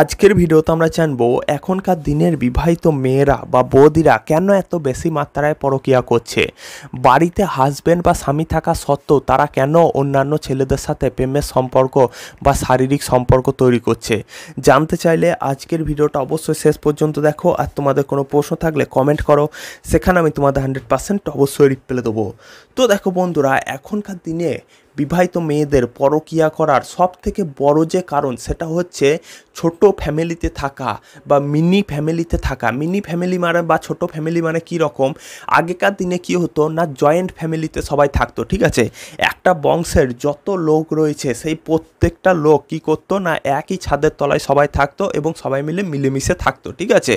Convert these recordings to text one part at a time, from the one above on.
আজকের ভিডিওতে আমরা জানবো এখনকার দিনের বিবাহিত মেয়েরা বা বৌদিরা কেন এত বেশি মাত্রায় পরকিয়া করছে বাড়িতে হাজব্যান্ড বা স্বামী থাকা সত্ত্বেও তারা কেন অন্যান্য ছেলেদের সাথে প্রেমের সম্পর্ক বা শারীরিক সম্পর্ক তৈরি করছে জানতে চাইলে আজকের ভিডিওটা অবশ্যই শেষ পর্যন্ত দেখো আর তোমাদের কোনো প্রশ্ন থাকলে কমেন্ট করো সেখানে আমি তোমাদের হান্ড্রেড পার্সেন্ট অবশ্যই রিপ্লাই দেবো তো দেখো বন্ধুরা এখনকার দিনে বিবাহিত মেয়েদের পরকিয়া করার সব থেকে বড় যে কারণ সেটা হচ্ছে ছোট ফ্যামিলিতে থাকা বা মিনি ফ্যামিলিতে থাকা মিনি ফ্যামিলি মানে বা ছোট ফ্যামিলি মানে কি রকম আগেকার দিনে কি হতো না জয়েন্ট ফ্যামিলিতে সবাই থাকতো ঠিক আছে একটা বংশের যত লোক রয়েছে সেই প্রত্যেকটা লোক কি করতো না একই ছাদের তলায় সবাই থাকতো এবং সবাই মিলে মিলেমিশে থাকতো ঠিক আছে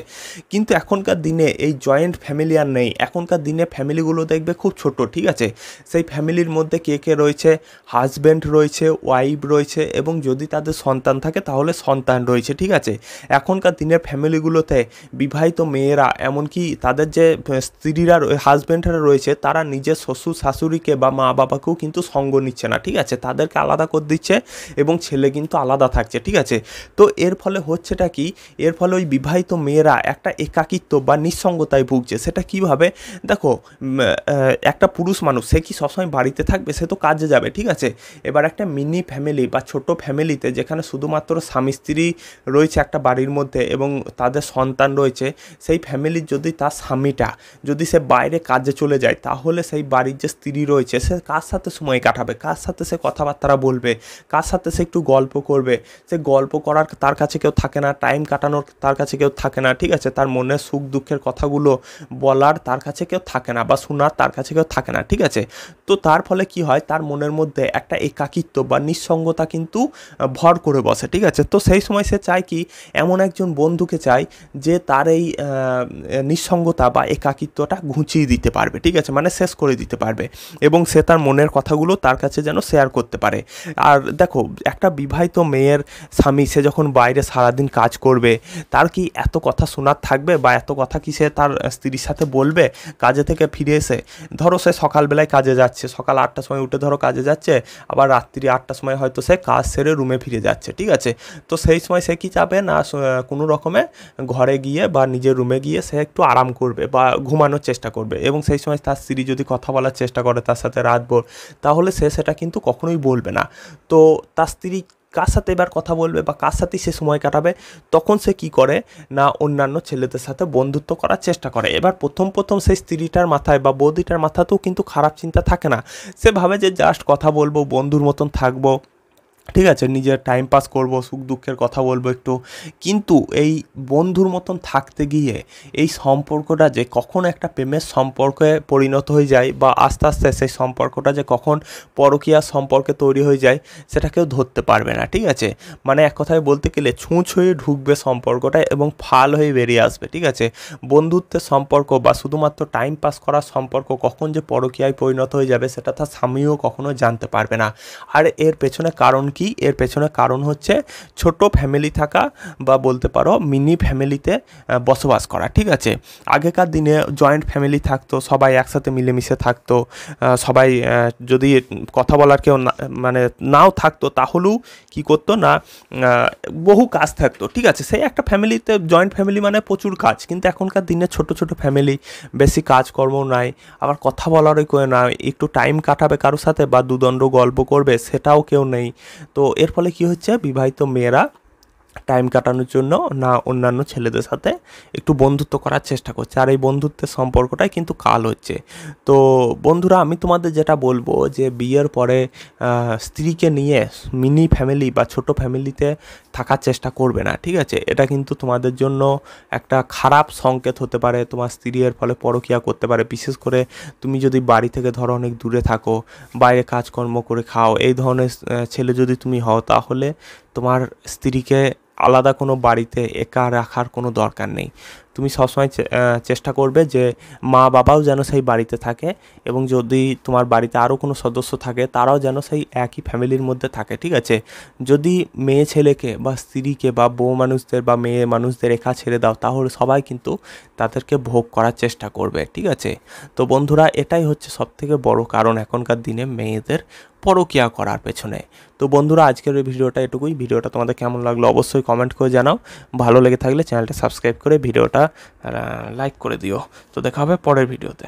কিন্তু এখনকার দিনে এই জয়েন্ট ফ্যামিলি আর নেই এখনকার দিনে ফ্যামিলিগুলো দেখবে খুব ছোট ঠিক আছে সেই ফ্যামিলির মধ্যে কে কে রয়েছে হাজব্যান্ড রয়েছে ওয়াইফ রয়েছে এবং যদি তাদের সন্তান থাকে তাহলে সন্তান রয়েছে ঠিক আছে এখনকার দিনের ফ্যামিলিগুলোতে বিবাহিত মেয়েরা এমনকি তাদের যে স্ত্রীরা হাজব্যান্ডরা রয়েছে তারা নিজের শ্বশুর শাশুড়িকে বা মা বাবাকেও কিন্তু সঙ্গ নিচ্ছে না ঠিক আছে তাদেরকে আলাদা করে দিচ্ছে এবং ছেলে কিন্তু আলাদা থাকছে ঠিক আছে তো এর ফলে হচ্ছেটা কি এর ফলে ওই বিবাহিত মেয়েরা একটা একাকিত্ব বা নিঃসঙ্গতায় ভুগছে সেটা কিভাবে দেখো একটা পুরুষ মানুষ সে কি সবসময় বাড়িতে থাকবে সে তো কাজে যাবে ঠিক আছে এবার একটা মিনি ফ্যামিলি বা ছোট ফ্যামিলিতে যেখানে শুধুমাত্র স্বামী স্ত্রী রয়েছে একটা বাড়ির মধ্যে এবং তাদের সন্তান রয়েছে সেই ফ্যামিলির যদি তার স্বামীটা যদি সে বাইরে কাজে চলে যায় তাহলে সেই বাড়ির যে স্ত্রী রয়েছে সে কার সাথে সময় কাটাবে কার সাথে সে কথাবার্তা বলবে কার সাথে সে একটু গল্প করবে সে গল্প করার তার কাছে কেউ থাকে না টাইম কাটানোর তার কাছে কেউ থাকে না ঠিক আছে তার মনের সুখ দুঃখের কথাগুলো বলার তার কাছে কেউ থাকে না বা শোনার তার কাছে কেউ থাকে না ঠিক আছে তো তার ফলে কি হয় তার মনের মধ্যে মধ্যে একটা একাকিত্ব বা নিঃসঙ্গতা কিন্তু ভর করে বসে ঠিক আছে তো সেই সময় সে চায় কি এমন একজন বন্ধুকে চায় যে তার এই নিঃসঙ্গতা বা একাকিত্বটা ঘুঁচিয়ে দিতে পারবে ঠিক আছে মানে শেষ করে দিতে পারবে এবং সে তার মনের কথাগুলো তার কাছে যেন শেয়ার করতে পারে আর দেখো একটা বিবাহিত মেয়ের স্বামী সে যখন বাইরে সারাদিন কাজ করবে তার কি এত কথা শোনার থাকবে বা এত কথা কি সে তার স্ত্রীর সাথে বলবে কাজে থেকে ফিরে এসে ধরো সে সকালবেলায় কাজে যাচ্ছে সকাল আটটার সময় উঠে ধরো কাজে যাচ্ছে যাচ্ছে আবার রাত্রি আটটার সময় হয়তো সে কাজ সেরে রুমে ফিরে যাচ্ছে ঠিক আছে তো সেই সময় সে কি চাবে না কোনো রকমে ঘরে গিয়ে বা নিজের রুমে গিয়ে সে একটু আরাম করবে বা ঘুমানোর চেষ্টা করবে এবং সেই সময় তার স্ত্রী যদি কথা বলার চেষ্টা করে তার সাথে রাতভর তাহলে সে সেটা কিন্তু কখনোই বলবে না তো তার স্ত্রী কার সাথে এবার কথা বলবে বা কার সাথে সে সময় কাটাবে তখন সে কি করে না অন্যান্য ছেলেদের সাথে বন্ধুত্ব করার চেষ্টা করে এবার প্রথম প্রথম সেই স্ত্রীটার মাথায় বা বৌদিটার মাথাতেও কিন্তু খারাপ চিন্তা থাকে না সে ভাবে যে জাস্ট কথা বলবো বন্ধুর মতন থাকবো ঠিক আছে নিজের টাইম পাস করব সুখ দুঃখের কথা বলবো একটু কিন্তু এই বন্ধুর মতন থাকতে গিয়ে এই সম্পর্কটা যে কখন একটা প্রেমের সম্পর্কে পরিণত হয়ে যায় বা আস্তে আস্তে সেই সম্পর্কটা যে কখন পরকিয়া সম্পর্কে তৈরি হয়ে যায় সেটা কেউ ধরতে পারবে না ঠিক আছে মানে এক কথায় বলতে গেলে ছুঁচ হয়ে ঢুকবে সম্পর্কটা এবং ফাল হয়ে বেরিয়ে আসবে ঠিক আছে বন্ধুত্বের সম্পর্ক বা শুধুমাত্র টাইম পাস করার সম্পর্ক কখন যে পরকীয়ায় পরিণত হয়ে যাবে সেটা তার স্বামীও কখনো জানতে পারবে না আর এর পেছনে কারণ কি এর পেছনে কারণ হচ্ছে ছোট ফ্যামিলি থাকা বা বলতে পারো মিনি ফ্যামিলিতে বসবাস করা ঠিক আছে আগেকার দিনে জয়েন্ট ফ্যামিলি থাকতো সবাই একসাথে মিলেমিশে থাকতো সবাই যদি কথা বলার কেউ মানে নাও থাকতো তাহলেও কি করতো না বহু কাজ থাকতো ঠিক আছে সেই একটা ফ্যামিলিতে জয়েন্ট ফ্যামিলি মানে প্রচুর কাজ কিন্তু এখনকার দিনে ছোট ছোট ফ্যামিলি বেশি কাজকর্ম নাই আবার কথা বলারই কেউ না একটু টাইম কাটাবে কারোর সাথে বা দুদণ্ড গল্প করবে সেটাও কেউ নেই তো এর ফলে কি হচ্ছে বিবাহিত মেয়েরা টাইম কাটানোর জন্য না অন্যান্য ছেলেদের সাথে একটু বন্ধুত্ব করার চেষ্টা করছে আর এই বন্ধুত্বের সম্পর্কটাই কিন্তু কাল হচ্ছে তো বন্ধুরা আমি তোমাদের যেটা বলবো যে বিয়ের পরে স্ত্রীকে নিয়ে মিনি ফ্যামিলি বা ছোট ফ্যামিলিতে থাকার চেষ্টা করবে না ঠিক আছে এটা কিন্তু তোমাদের জন্য একটা খারাপ সংকেত হতে পারে তোমার স্ত্রীর ফলে পরকিয়া করতে পারে বিশেষ করে তুমি যদি বাড়ি থেকে ধরো অনেক দূরে থাকো বাইরে কাজকর্ম করে খাও এই ধরনের ছেলে যদি তুমি হও তাহলে তোমার স্ত্রীকে আলাদা কোনো বাড়িতে একা রাখার কোনো দরকার নেই তুমি সবসময় চেষ্টা করবে যে মা বাবাও যেন সেই বাড়িতে থাকে এবং যদি তোমার বাড়িতে আরও কোনো সদস্য থাকে তারাও যেন সেই একই ফ্যামিলির মধ্যে থাকে ঠিক আছে যদি মেয়ে ছেলেকে বা স্ত্রীকে বা বউ মানুষদের বা মেয়ে মানুষদের একা ছেড়ে দাও তাহলে সবাই কিন্তু তাদেরকে ভোগ করার চেষ্টা করবে ঠিক আছে তো বন্ধুরা এটাই হচ্ছে সবথেকে বড় কারণ এখনকার দিনে মেয়েদের পরকিয়া করার পেছনে তো বন্ধুরা আজকের এই ভিডিওটা এটুকুই ভিডিওটা তোমাদের কেমন লাগলো অবশ্যই কমেন্ট করে জানাও ভালো লেগে থাকলে চ্যানেলটা সাবস্ক্রাইব করে ভিডিওটা লাইক করে দিও তো দেখা হবে পরের ভিডিওতে